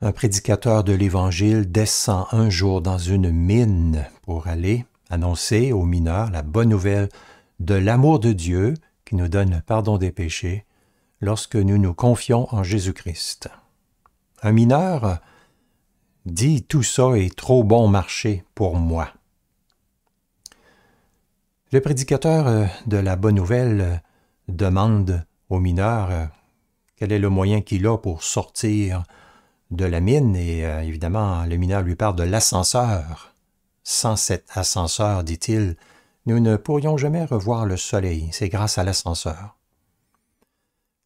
Un prédicateur de l'Évangile descend un jour dans une mine pour aller annoncer aux mineurs la bonne nouvelle de l'amour de Dieu qui nous donne le pardon des péchés lorsque nous nous confions en Jésus-Christ. Un mineur dit tout ça est trop bon marché pour moi. Le prédicateur euh, de la bonne nouvelle euh, demande au mineur euh, quel est le moyen qu'il a pour sortir de la mine et euh, évidemment le mineur lui parle de l'ascenseur. Sans cet ascenseur, dit-il, nous ne pourrions jamais revoir le soleil, c'est grâce à l'ascenseur.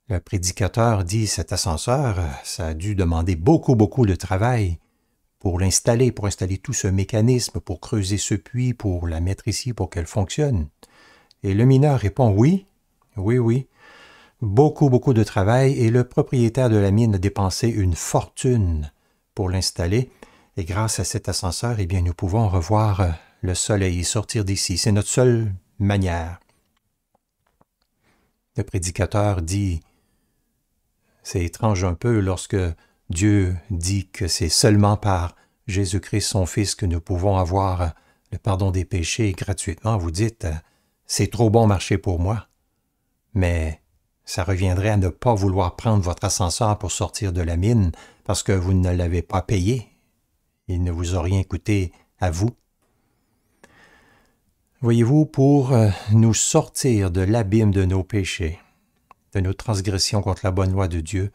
Le prédicateur dit cet ascenseur, euh, ça a dû demander beaucoup, beaucoup de travail pour l'installer, pour installer tout ce mécanisme, pour creuser ce puits, pour la mettre ici, pour qu'elle fonctionne. Et le mineur répond oui, oui, oui, beaucoup, beaucoup de travail et le propriétaire de la mine a dépensé une fortune pour l'installer. Et grâce à cet ascenseur, eh bien, nous pouvons revoir euh, le soleil sortir d'ici. C'est notre seule manière. Le prédicateur dit, c'est étrange un peu lorsque Dieu dit que c'est seulement par Jésus-Christ son Fils que nous pouvons avoir euh, le pardon des péchés gratuitement. Vous dites, euh, c'est trop bon marché pour moi. Mais ça reviendrait à ne pas vouloir prendre votre ascenseur pour sortir de la mine parce que vous ne l'avez pas payé. Il ne vous aurait rien coûté à vous. Voyez-vous, pour euh, nous sortir de l'abîme de nos péchés, de nos transgressions contre la bonne loi de Dieu,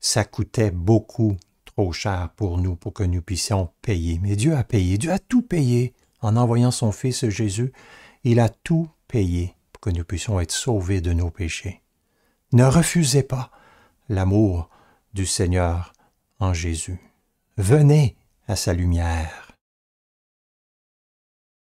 ça coûtait beaucoup trop cher pour nous pour que nous puissions payer. Mais Dieu a payé, Dieu a tout payé en envoyant son Fils Jésus. Il a tout payé pour que nous puissions être sauvés de nos péchés. Ne refusez pas l'amour du Seigneur en Jésus. Venez à sa lumière.